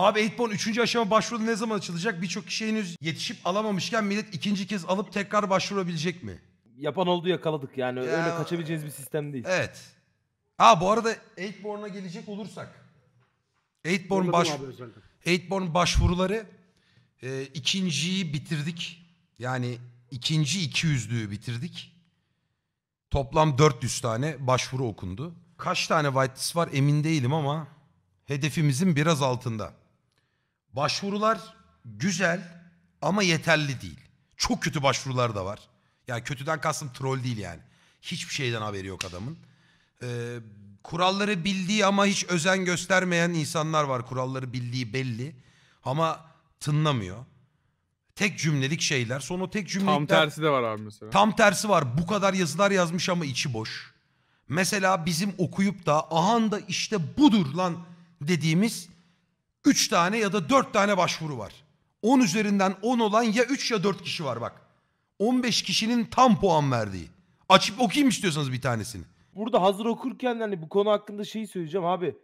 Abi 8 3. aşama başvuru ne zaman açılacak? Birçok kişi henüz yetişip alamamışken millet ikinci kez alıp tekrar başvurabilecek mi? Yapan oldu yakaladık yani. Ya- Öyle kaçabileceğiniz bir sistem değil. Evet. Aa bu arada 8born'a gelecek olursak. 8born baş... Eightborn başvuruları e, ikinciyi bitirdik. Yani ikinci iki yüzlüğü bitirdik. Toplam 400 tane başvuru okundu. Kaç tane whitelist var emin değilim ama hedefimizin biraz altında. Başvurular güzel ama yeterli değil. Çok kötü başvurular da var. Yani kötüden kastım troll değil yani. Hiçbir şeyden haberi yok adamın. Ee, kuralları bildiği ama hiç özen göstermeyen insanlar var. Kuralları bildiği belli ama tınlamıyor. Tek cümlelik şeyler. Sonra tek cümlelik. Tam tersi de var abi mesela. Tam tersi var. Bu kadar yazılar yazmış ama içi boş. Mesela bizim okuyup da ahan da işte budur lan dediğimiz 3 tane ya da 4 tane başvuru var. 10 üzerinden 10 olan ya 3 ya 4 kişi var bak. 15 kişinin tam puan verdiği. Açıp okuyayım istiyorsanız bir tanesini. Burada hazır okurken hani bu konu hakkında şeyi söyleyeceğim abi.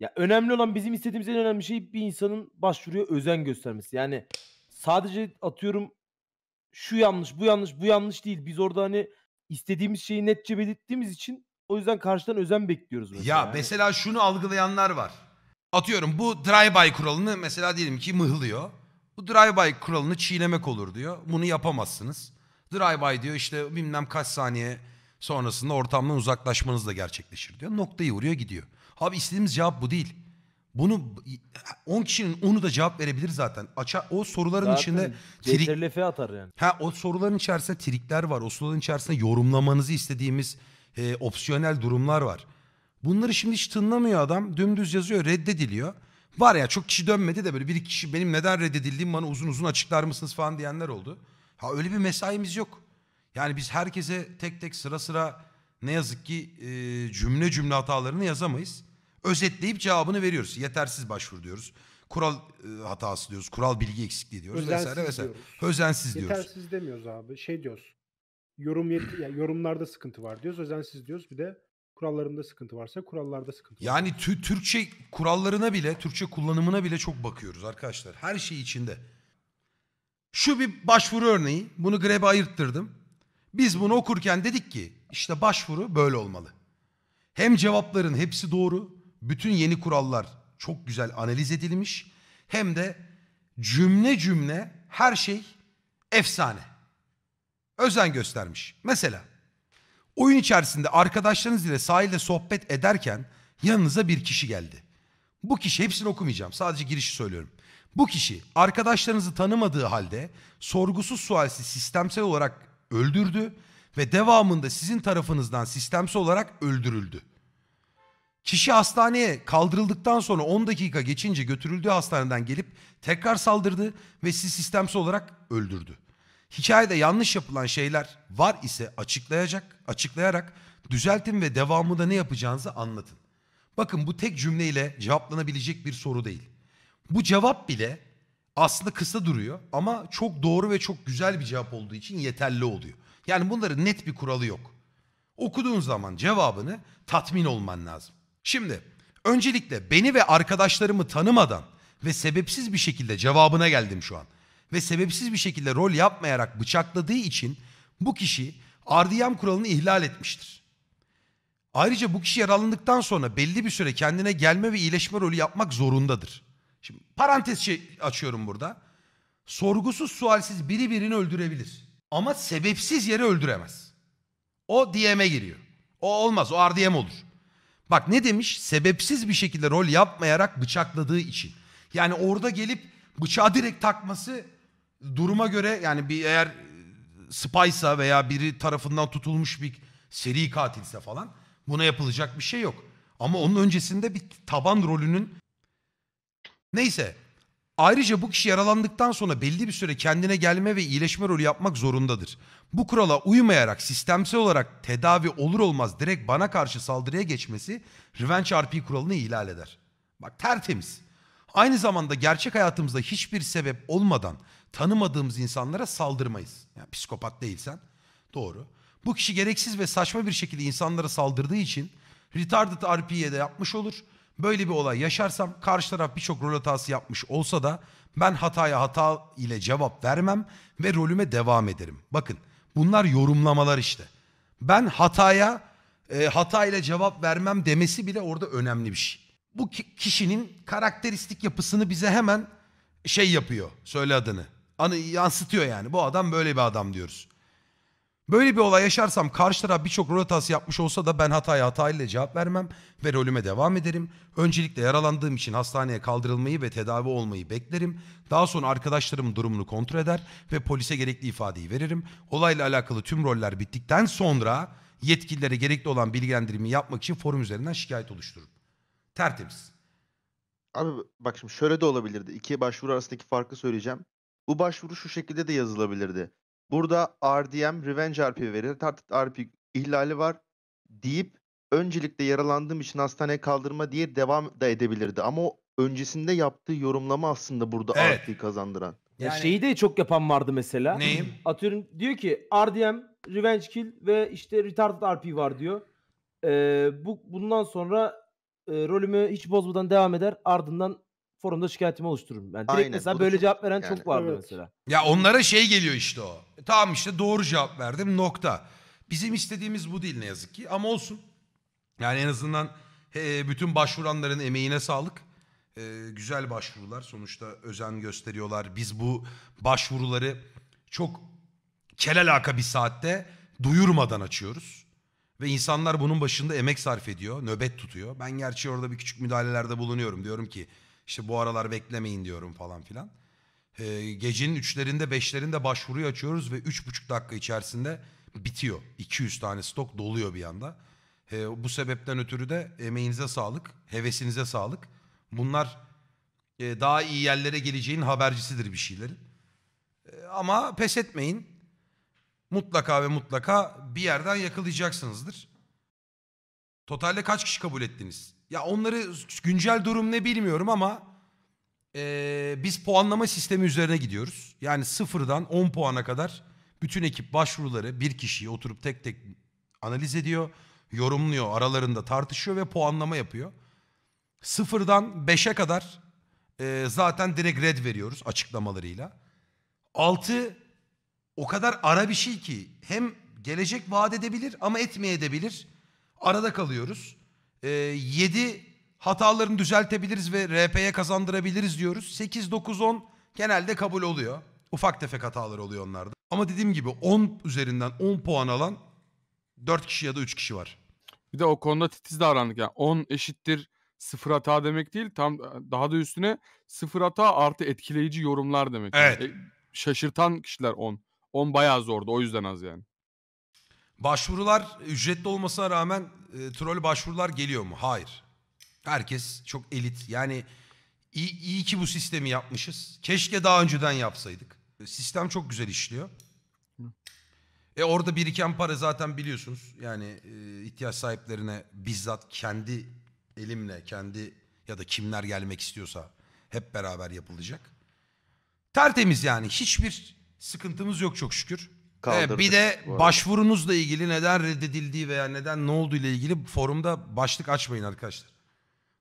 Ya önemli olan bizim istediğimiz en önemli şey bir insanın başvuruya özen göstermesi. Yani sadece atıyorum şu yanlış, bu yanlış, bu yanlış değil. Biz orada hani istediğimiz şeyi netçe belirttiğimiz için o yüzden karşıdan özen bekliyoruz. Mesela. Ya yani. mesela şunu algılayanlar var. Atıyorum bu drive-by kuralını mesela diyelim ki mıhlıyor. Bu drive-by kuralını çiğnemek olur diyor. Bunu yapamazsınız. Drive-by diyor işte bilmem kaç saniye sonrasında ortamdan uzaklaşmanız da gerçekleşir diyor. Noktayı vuruyor gidiyor. Abi istediğimiz cevap bu değil. Bunu 10 kişinin onu da cevap verebilir zaten. Aça, o soruların zaten içinde trik atar yani. Ha o soruların içerisinde trikler var. O soruların içerisinde yorumlamanızı istediğimiz e, opsiyonel durumlar var. Bunları şimdi hiç tınlamıyor adam. Dümdüz yazıyor reddediliyor. Var ya çok kişi dönmedi de böyle bir iki kişi benim neden reddedildiğim bana uzun uzun açıklar mısınız falan diyenler oldu. Ha öyle bir mesaimiz yok. Yani biz herkese tek tek sıra sıra ne yazık ki e, cümle cümle hatalarını yazamayız. Özetleyip cevabını veriyoruz. Yetersiz başvuru diyoruz. Kural e, hatası diyoruz. Kural bilgi eksikliği diyoruz Özensiz vesaire vesaire. Diyoruz. Özensiz diyoruz. Yetersiz demiyoruz abi. Şey diyoruz. Yorum yet yani yorumlarda sıkıntı var diyoruz. Özensiz diyoruz. Bir de Kurallarında sıkıntı varsa kurallarda sıkıntı var. Yani tü- Türkçe kurallarına bile, Türkçe kullanımına bile çok bakıyoruz arkadaşlar. Her şey içinde. Şu bir başvuru örneği. Bunu grebe ayırttırdım. Biz bunu okurken dedik ki işte başvuru böyle olmalı. Hem cevapların hepsi doğru, bütün yeni kurallar çok güzel analiz edilmiş. Hem de cümle cümle her şey efsane. Özen göstermiş. Mesela Oyun içerisinde arkadaşlarınız ile sahilde sohbet ederken yanınıza bir kişi geldi. Bu kişi hepsini okumayacağım. Sadece girişi söylüyorum. Bu kişi arkadaşlarınızı tanımadığı halde sorgusuz sualsiz sistemsel olarak öldürdü ve devamında sizin tarafınızdan sistemsel olarak öldürüldü. Kişi hastaneye kaldırıldıktan sonra 10 dakika geçince götürüldüğü hastaneden gelip tekrar saldırdı ve sizi sistemsel olarak öldürdü. Hikayede yanlış yapılan şeyler var ise açıklayacak, açıklayarak düzeltin ve devamında ne yapacağınızı anlatın. Bakın bu tek cümleyle cevaplanabilecek bir soru değil. Bu cevap bile aslında kısa duruyor ama çok doğru ve çok güzel bir cevap olduğu için yeterli oluyor. Yani bunların net bir kuralı yok. Okuduğun zaman cevabını tatmin olman lazım. Şimdi öncelikle beni ve arkadaşlarımı tanımadan ve sebepsiz bir şekilde cevabına geldim şu an ve sebepsiz bir şekilde rol yapmayarak bıçakladığı için bu kişi ardiyam kuralını ihlal etmiştir. Ayrıca bu kişi yaralandıktan sonra belli bir süre kendine gelme ve iyileşme rolü yapmak zorundadır. Şimdi parantez şey açıyorum burada. Sorgusuz sualsiz biri birini öldürebilir. Ama sebepsiz yere öldüremez. O DM'e giriyor. O olmaz. O RDM olur. Bak ne demiş? Sebepsiz bir şekilde rol yapmayarak bıçakladığı için. Yani orada gelip bıçağı direkt takması duruma göre yani bir eğer spaysa veya biri tarafından tutulmuş bir seri katilse falan buna yapılacak bir şey yok. Ama onun öncesinde bir taban rolünün neyse Ayrıca bu kişi yaralandıktan sonra belli bir süre kendine gelme ve iyileşme rolü yapmak zorundadır. Bu kurala uymayarak sistemsel olarak tedavi olur olmaz direkt bana karşı saldırıya geçmesi Revenge RP kuralını ihlal eder. Bak tertemiz. Aynı zamanda gerçek hayatımızda hiçbir sebep olmadan tanımadığımız insanlara saldırmayız. Yani psikopat değilsen doğru. Bu kişi gereksiz ve saçma bir şekilde insanlara saldırdığı için retarded RP'ye de yapmış olur. Böyle bir olay yaşarsam karşı taraf birçok rol hatası yapmış olsa da ben hataya hata ile cevap vermem ve rolüme devam ederim. Bakın bunlar yorumlamalar işte. Ben hataya e, hata ile cevap vermem demesi bile orada önemli bir şey bu kişinin karakteristik yapısını bize hemen şey yapıyor. Söyle adını. Anı yansıtıyor yani. Bu adam böyle bir adam diyoruz. Böyle bir olay yaşarsam karşı taraf birçok rol yapmış olsa da ben hataya hatayla cevap vermem ve rolüme devam ederim. Öncelikle yaralandığım için hastaneye kaldırılmayı ve tedavi olmayı beklerim. Daha sonra arkadaşlarım durumunu kontrol eder ve polise gerekli ifadeyi veririm. Olayla alakalı tüm roller bittikten sonra yetkililere gerekli olan bilgilendirimi yapmak için forum üzerinden şikayet oluştururum. Tertemiz. Abi bak şimdi şöyle de olabilirdi. İki başvuru arasındaki farkı söyleyeceğim. Bu başvuru şu şekilde de yazılabilirdi. Burada RDM Revenge RP verir. Tartıt RP ihlali var deyip öncelikle yaralandığım için hastaneye kaldırma diye devam da edebilirdi. Ama o öncesinde yaptığı yorumlama aslında burada Evet. RP'yi kazandıran. Ya şeyi de çok yapan vardı mesela. Neyim? Atıyorum diyor ki RDM, Revenge Kill ve işte Retarded RP var diyor. Ee, bu bundan sonra e, rolümü hiç bozmadan devam eder. Ardından forumda şikayetimi oluştururum. Yani direkt Aynen, mesela böyle çok, cevap veren yani, çok vardı evet. mesela. Ya onlara şey geliyor işte o. E, tamam işte doğru cevap verdim nokta. Bizim istediğimiz bu değil ne yazık ki ama olsun. Yani en azından he, bütün başvuranların emeğine sağlık. E, güzel başvurular sonuçta özen gösteriyorlar. Biz bu başvuruları çok kel alaka bir saatte duyurmadan açıyoruz. Ve insanlar bunun başında emek sarf ediyor, nöbet tutuyor. Ben gerçi orada bir küçük müdahalelerde bulunuyorum. Diyorum ki işte bu aralar beklemeyin diyorum falan filan. Ee, gecenin üçlerinde beşlerinde başvuruyu açıyoruz ve üç buçuk dakika içerisinde bitiyor. 200 tane stok doluyor bir anda. Ee, bu sebepten ötürü de emeğinize sağlık, hevesinize sağlık. Bunlar e, daha iyi yerlere geleceğin habercisidir bir şeylerin. E, ama pes etmeyin mutlaka ve mutlaka bir yerden yakalayacaksınızdır. Totalde kaç kişi kabul ettiniz? Ya onları güncel durum ne bilmiyorum ama ee, biz puanlama sistemi üzerine gidiyoruz. Yani sıfırdan 10 puana kadar bütün ekip başvuruları bir kişiyi oturup tek tek analiz ediyor, yorumluyor, aralarında tartışıyor ve puanlama yapıyor. Sıfırdan 5'e kadar e, zaten direkt red veriyoruz açıklamalarıyla. 6 o kadar ara bir şey ki hem gelecek vaat edebilir ama etmeye edebilir. Arada kalıyoruz. E, ee, 7 hatalarını düzeltebiliriz ve RP'ye kazandırabiliriz diyoruz. 8, 9, 10 genelde kabul oluyor. Ufak tefek hatalar oluyor onlarda. Ama dediğim gibi 10 üzerinden 10 puan alan 4 kişi ya da 3 kişi var. Bir de o konuda titiz davrandık. Yani 10 eşittir sıfır hata demek değil. Tam daha da üstüne sıfır hata artı etkileyici yorumlar demek. Evet. Yani, e, şaşırtan kişiler 10. 10 bayağı zordu o yüzden az yani. Başvurular ücretli olmasına rağmen e, troll başvurular geliyor mu? Hayır. Herkes çok elit. Yani iyi, iyi ki bu sistemi yapmışız. Keşke daha önceden yapsaydık. E, sistem çok güzel işliyor. E orada biriken para zaten biliyorsunuz. Yani e, ihtiyaç sahiplerine bizzat kendi elimle, kendi ya da kimler gelmek istiyorsa hep beraber yapılacak. Tertemiz yani. Hiçbir Sıkıntımız yok çok şükür. Ee, Kaldırdık. Ee, bir de başvurunuzla ilgili neden reddedildiği veya neden ne olduğu ile ilgili forumda başlık açmayın arkadaşlar.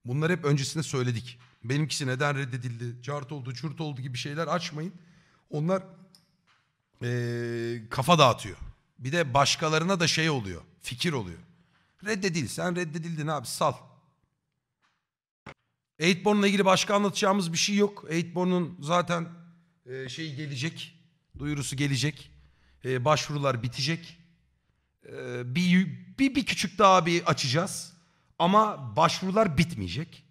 Bunlar hep öncesinde söyledik. Benimkisi neden reddedildi, cart oldu, çurt oldu gibi şeyler açmayın. Onlar ee, kafa dağıtıyor. Bir de başkalarına da şey oluyor, fikir oluyor. Reddedil, sen reddedildin abi sal. Eightborn'la ilgili başka anlatacağımız bir şey yok. Eightborn'un zaten e, şey gelecek. Duyurusu gelecek. Ee, başvurular bitecek. Ee, bir, bir, bir küçük daha bir açacağız. Ama başvurular bitmeyecek.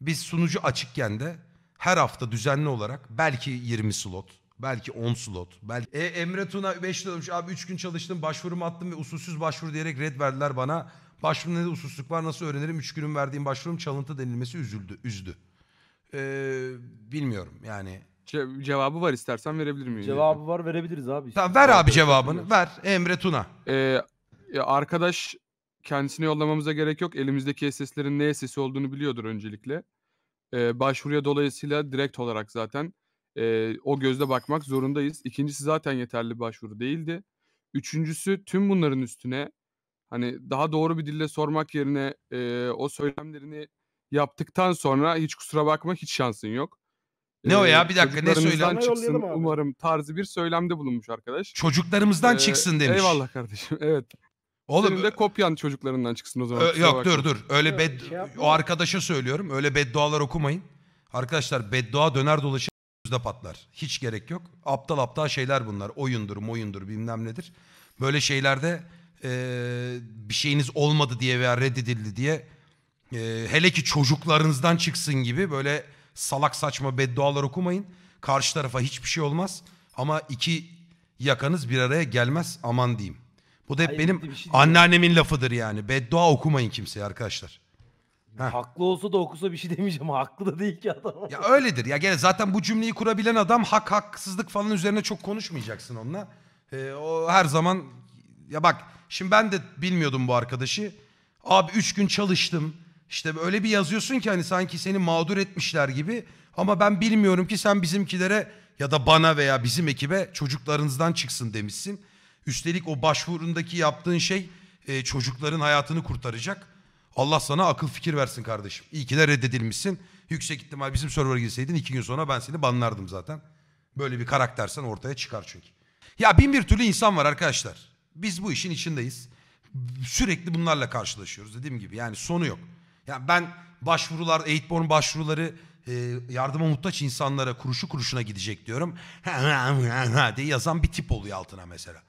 Biz sunucu açıkken de her hafta düzenli olarak belki 20 slot, belki 10 slot. Belki... E, Emre Tuna 5 lira olmuş. Abi 3 gün çalıştım başvurumu attım ve usulsüz başvuru diyerek red verdiler bana. Başvurumda ne usulsüzlük var nasıl öğrenirim? 3 günüm verdiğim başvurum çalıntı denilmesi üzüldü, üzdü. Ee, bilmiyorum yani Ce- cevabı var istersen verebilir miyim? Cevabı var verebiliriz abi. Tamam ver abi cevabını. Ver Emre Tuna. Ee, ya arkadaş kendisini yollamamıza gerek yok. Elimizdeki SS'lerin ne SS olduğunu biliyordur öncelikle. Ee, başvuruya dolayısıyla direkt olarak zaten e, o gözle bakmak zorundayız. İkincisi zaten yeterli başvuru değildi. Üçüncüsü tüm bunların üstüne hani daha doğru bir dille sormak yerine e, o söylemlerini yaptıktan sonra hiç kusura bakma hiç şansın yok. Ne o ya? Ee, bir dakika, ne Çocuklarımızdan söylem? çıksın umarım tarzı bir söylemde bulunmuş arkadaş. Çocuklarımızdan Ee, çıksın demiş. Eyvallah kardeşim evet. Senin Oğlum de kopyan çocuklarından çıksın o zaman. ö- yok dur dur. Öyle bed şey o arkadaşa söylüyorum. Öyle beddualar okumayın. Arkadaşlar beddua döner dolaşır da patlar. Hiç gerek yok. Aptal aptal şeyler bunlar. Oyundur, moyundur, bilmem nedir. Böyle şeylerde eee, bir şeyiniz olmadı diye veya reddedildi diye eee, hele ki çocuklarınızdan çıksın gibi böyle Salak saçma beddualar okumayın. Karşı tarafa hiçbir şey olmaz. Ama iki yakanız bir araya gelmez aman diyeyim. Bu da hep Hayır, benim şey anneannemin lafıdır yani. Beddua okumayın kimseye arkadaşlar. Heh. Haklı olsa da okusa bir şey demeyeceğim. Haklı da değil ki adam. Ya öyledir. Ya gene zaten bu cümleyi kurabilen adam hak haksızlık falan üzerine çok konuşmayacaksın onunla. Ee, o her zaman ya bak şimdi ben de bilmiyordum bu arkadaşı. Abi 3 gün çalıştım. İşte öyle bir yazıyorsun ki hani sanki seni mağdur etmişler gibi. Ama ben bilmiyorum ki sen bizimkilere ya da bana veya bizim ekibe çocuklarınızdan çıksın demişsin. Üstelik o başvurundaki yaptığın şey e, çocukların hayatını kurtaracak. Allah sana akıl fikir versin kardeşim. İyi ki de reddedilmişsin. Yüksek ihtimal bizim server'a girseydin iki gün sonra ben seni banlardım zaten. Böyle bir karaktersen ortaya çıkar çünkü. Ya bin bir türlü insan var arkadaşlar. Biz bu işin içindeyiz. Sürekli bunlarla karşılaşıyoruz dediğim gibi. Yani sonu yok. Yani ben başvurular, eğitborn başvuruları e, yardıma muhtaç insanlara kuruşu kuruşuna gidecek diyorum. diye yazan bir tip oluyor altına mesela.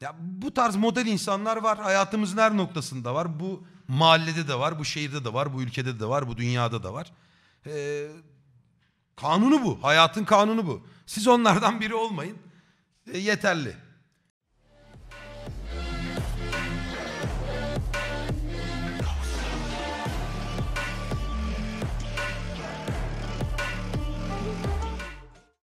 Ya bu tarz model insanlar var. Hayatımızın her noktasında var. Bu mahallede de var, bu şehirde de var, bu ülkede de var, bu dünyada da var. Ee, kanunu bu. Hayatın kanunu bu. Siz onlardan biri olmayın. E, yeterli.